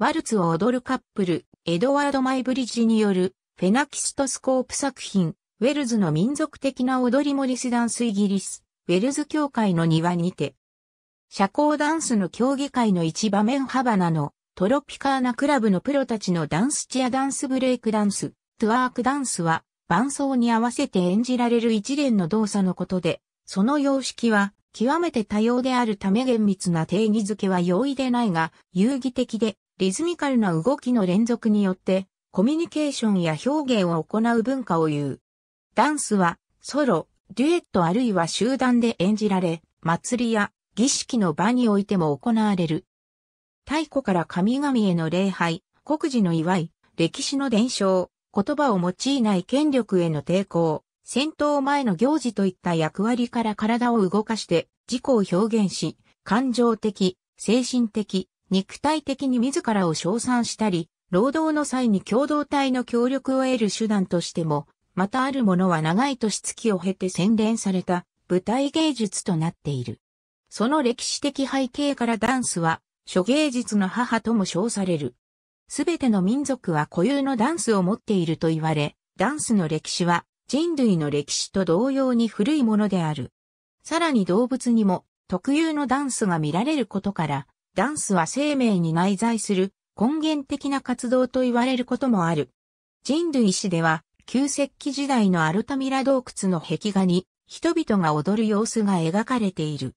ワルツを踊るカップル、エドワード・マイブリッジによる、フェナキストスコープ作品、ウェルズの民族的な踊りモリスダンスイギリス、ウェルズ協会の庭にて、社交ダンスの競技会の一場面ハバナの、トロピカーナクラブのプロたちのダンスチアダンスブレイクダンス、トゥワークダンスは、伴奏に合わせて演じられる一連の動作のことで、その様式は、極めて多様であるため厳密な定義づけは容易でないが、有戯的で、リズミカルな動きの連続によって、コミュニケーションや表現を行う文化を言う。ダンスは、ソロ、デュエットあるいは集団で演じられ、祭りや儀式の場においても行われる。太古から神々への礼拝、国事の祝い、歴史の伝承、言葉を用いない権力への抵抗、戦闘前の行事といった役割から体を動かして、自己を表現し、感情的、精神的、肉体的に自らを称賛したり、労働の際に共同体の協力を得る手段としても、またあるものは長い年月を経て洗練された舞台芸術となっている。その歴史的背景からダンスは、諸芸術の母とも称される。すべての民族は固有のダンスを持っていると言われ、ダンスの歴史は人類の歴史と同様に古いものである。さらに動物にも特有のダンスが見られることから、ダンスは生命に内在する根源的な活動と言われることもある。人類史では、旧石器時代のアルタミラ洞窟の壁画に、人々が踊る様子が描かれている。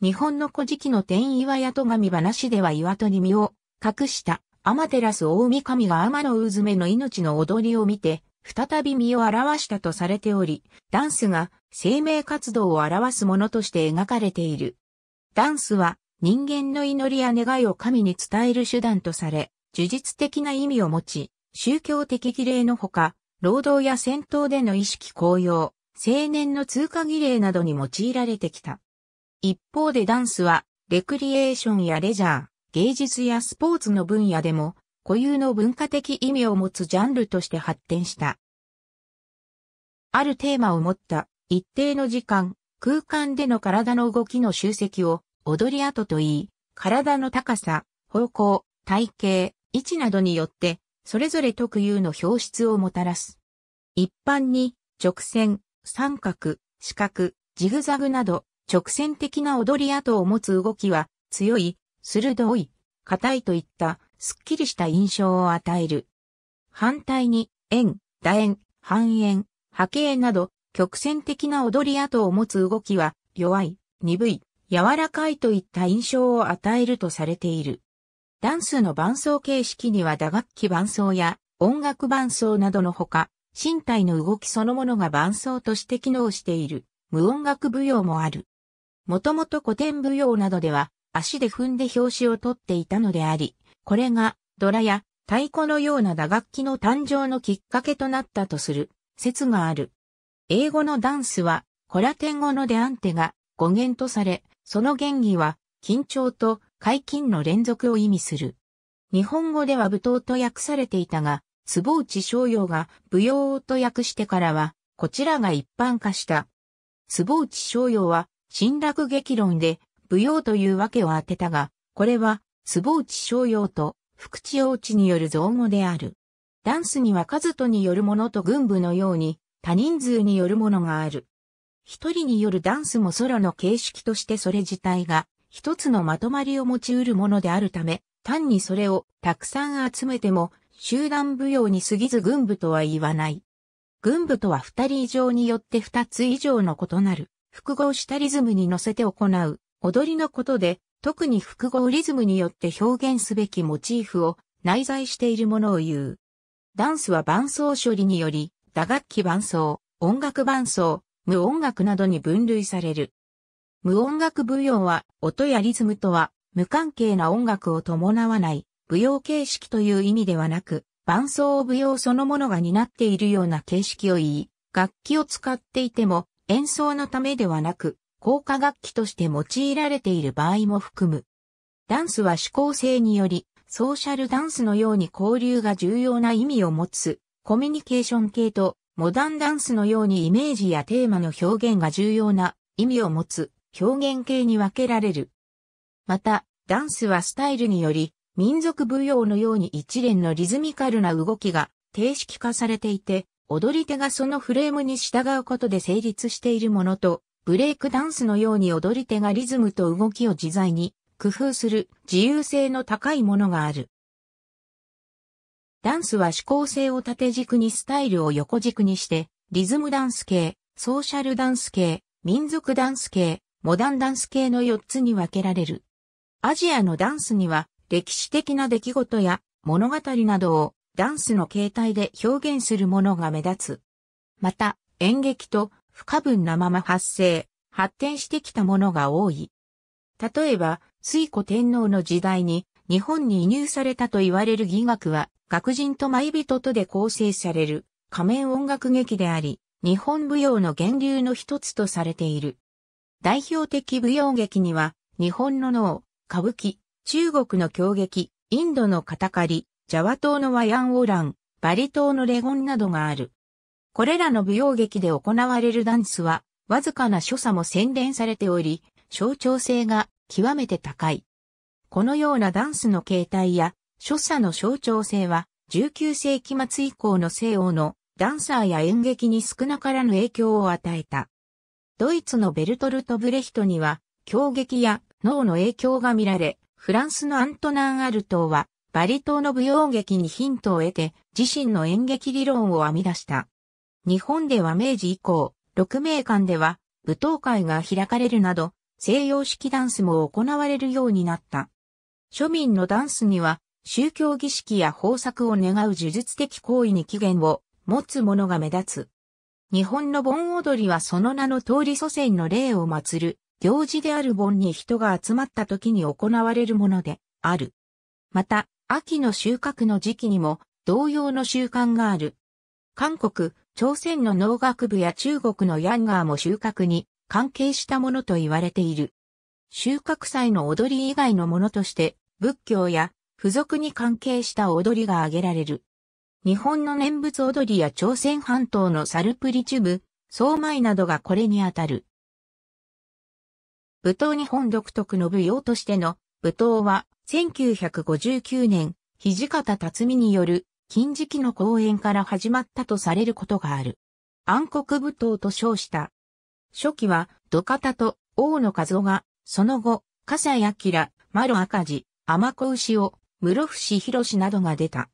日本の古事記の天岩屋戸神話では岩戸に身を隠した天照大神神が天の渦詰めの命の踊りを見て、再び身を表したとされており、ダンスが生命活動を表すものとして描かれている。ダンスは人間の祈りや願いを神に伝える手段とされ、呪術的な意味を持ち、宗教的儀礼のほか、労働や戦闘での意識高揚、青年の通過儀礼などに用いられてきた。一方でダンスは、レクリエーションやレジャー、芸術やスポーツの分野でも、固有の文化的意味を持つジャンルとして発展した。あるテーマを持った、一定の時間、空間での体の動きの集積を、踊り跡といい、体の高さ、方向、体型、位置などによって、それぞれ特有の表出をもたらす。一般に、直線、三角、四角、ジグザグなど、直線的な踊り跡を持つ動きは、強い、鋭い、硬いといった、すっきりした印象を与える。反対に、円、楕円、半円、波形など、曲線的な踊り跡を持つ動きは、弱い、鈍い、柔らかいといった印象を与えるとされている。ダンスの伴奏形式には打楽器伴奏や音楽伴奏などのほか、身体の動きそのものが伴奏として機能している無音楽舞踊もある。もともと古典舞踊などでは足で踏んで拍子を取っていたのであり、これがドラや太鼓のような打楽器の誕生のきっかけとなったとする説がある。英語のダンスはコラテン語のデアンテが語源とされ、その原義は、緊張と解禁の連続を意味する。日本語では舞踏と訳されていたが、坪内逍遥が舞踊と訳してからは、こちらが一般化した。坪内逍遥は、侵略劇論で舞踊というわけを当てたが、これは、坪内逍遥と福地王地による造語である。ダンスには数とによるものと軍部のように、多人数によるものがある。一人によるダンスもソロの形式としてそれ自体が一つのまとまりを持ち得るものであるため、単にそれをたくさん集めても集団舞踊に過ぎず群舞とは言わない。群舞とは二人以上によって二つ以上の異なる複合したリズムに乗せて行う踊りのことで、特に複合リズムによって表現すべきモチーフを内在しているものを言う。ダンスは伴奏処理により、打楽器伴奏、音楽伴奏、無音楽などに分類される。無音楽舞踊は、音やリズムとは、無関係な音楽を伴わない、舞踊形式という意味ではなく、伴奏を舞踊そのものが担っているような形式を言い、楽器を使っていても、演奏のためではなく、効果楽器として用いられている場合も含む。ダンスは指向性により、ソーシャルダンスのように交流が重要な意味を持つ、コミュニケーション系とモダンダンスのようにイメージやテーマの表現が重要な意味を持つ表現系に分けられる。また、ダンスはスタイルにより、民族舞踊のように一連のリズミカルな動きが定式化されていて、踊り手がそのフレームに従うことで成立しているものと、ブレイクダンスのように踊り手がリズムと動きを自在に工夫する自由性の高いものがある。ダンスは指向性を縦軸にスタイルを横軸にして、リズムダンス系、ソーシャルダンス系、民族ダンス系、モダンダンス系の4つに分けられる。アジアのダンスには歴史的な出来事や物語などをダンスの形態で表現するものが目立つ。また、演劇と不可分なまま発生、発展してきたものが多い。例えば、水古天皇の時代に日本に移入されたと言われる義楽は、楽人と舞人とで構成される仮面音楽劇であり、日本舞踊の源流の一つとされている。代表的舞踊劇には、日本の脳、歌舞伎、中国の狂劇、インドのカタカリ、ジャワ島のワヤンオーラン、バリ島のレゴンなどがある。これらの舞踊劇で行われるダンスは、わずかな所作も洗練されており、象徴性が極めて高い。このようなダンスの形態や所作の象徴性は19世紀末以降の西欧のダンサーや演劇に少なからぬ影響を与えた。ドイツのベルトルト・ブレヒトには狂劇や脳の影響が見られ、フランスのアントナン・アルトーはバリ島の舞踊劇にヒントを得て自身の演劇理論を編み出した。日本では明治以降、六名館では舞踏会が開かれるなど西洋式ダンスも行われるようになった。庶民のダンスには、宗教儀式や豊作を願う呪術的行為に起源を持つものが目立つ。日本の盆踊りはその名の通り祖先の霊を祀る行事である盆に人が集まった時に行われるものである。また、秋の収穫の時期にも同様の習慣がある。韓国、朝鮮の農学部や中国のヤンガーも収穫に関係したものと言われている。収穫祭の踊り以外のものとして、仏教や付属に関係した踊りが挙げられる。日本の念仏踊りや朝鮮半島のサルプリチュブ、相イなどがこれにあたる。舞踏日本独特の舞踊としての舞踏は1959年、土方辰巳による金色の公演から始まったとされることがある。暗黒舞踏と称した。初期は土方と王の和夫がその後、笠井明、丸赤字、天子牛を、室伏博などが出た。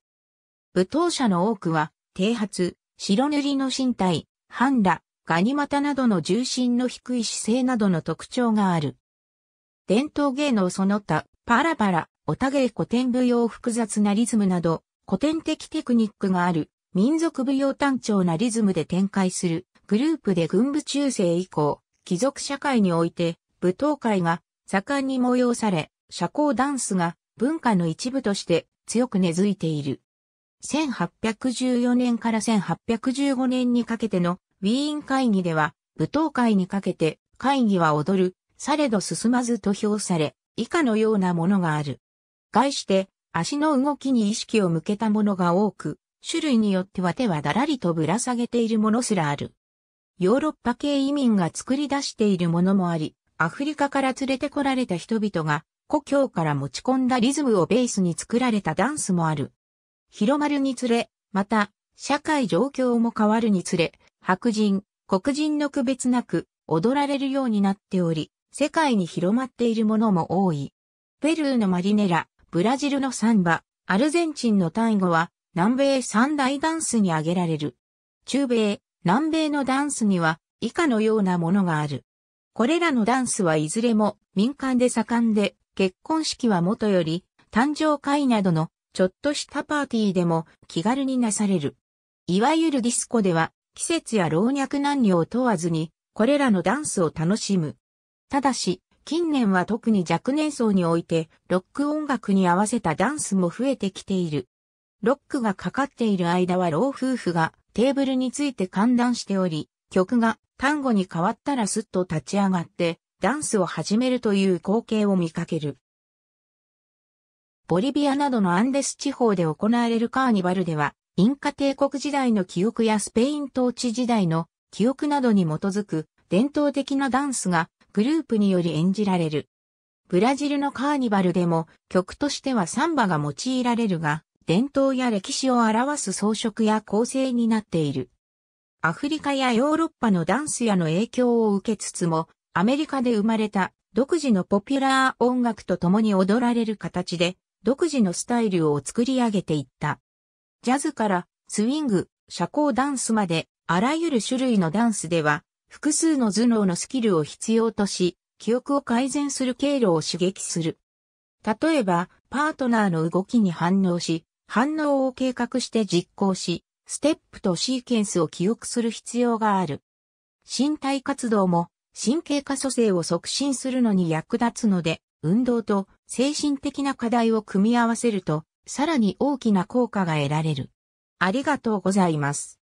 舞踏者の多くは、低発、白塗りの身体、半裸、ガニ股などの重心の低い姿勢などの特徴がある。伝統芸能その他、パラパラ、おたげ古典舞踊複雑なリズムなど、古典的テクニックがある、民族舞踊単調なリズムで展開する、グループで軍部中世以降、貴族社会において、舞踏会が盛んに催され、社交ダンスが文化の一部として強く根付いている。1814年から1815年にかけてのウィーン会議では、舞踏会にかけて会議は踊る、されど進まずと評され、以下のようなものがある。概して足の動きに意識を向けたものが多く、種類によっては手はだらりとぶら下げているものすらある。ヨーロッパ系移民が作り出しているものもあり、アフリカから連れてこられた人々が、故郷から持ち込んだリズムをベースに作られたダンスもある。広まるにつれ、また、社会状況も変わるにつれ、白人、黒人の区別なく踊られるようになっており、世界に広まっているものも多い。ペルーのマリネラ、ブラジルのサンバ、アルゼンチンのタイ語は、南米三大ダンスに挙げられる。中米、南米のダンスには、以下のようなものがある。これらのダンスはいずれも民間で盛んで、結婚式はもとより、誕生会などのちょっとしたパーティーでも気軽になされる。いわゆるディスコでは、季節や老若男女を問わずに、これらのダンスを楽しむ。ただし、近年は特に若年層において、ロック音楽に合わせたダンスも増えてきている。ロックがかかっている間は老夫婦がテーブルについて歓談しており、曲が単語に変わったらすっと立ち上がってダンスを始めるという光景を見かける。ボリビアなどのアンデス地方で行われるカーニバルでは、インカ帝国時代の記憶やスペイン統治時代の記憶などに基づく伝統的なダンスがグループにより演じられる。ブラジルのカーニバルでも曲としてはサンバが用いられるが、伝統や歴史を表す装飾や構成になっている。アフリカやヨーロッパのダンスやの影響を受けつつも、アメリカで生まれた独自のポピュラー音楽と共に踊られる形で、独自のスタイルを作り上げていった。ジャズからスウィング、社交ダンスまで、あらゆる種類のダンスでは、複数の頭脳のスキルを必要とし、記憶を改善する経路を刺激する。例えば、パートナーの動きに反応し、反応を計画して実行し、ステップとシーケンスを記憶する必要がある。身体活動も神経化蘇生を促進するのに役立つので、運動と精神的な課題を組み合わせると、さらに大きな効果が得られる。ありがとうございます。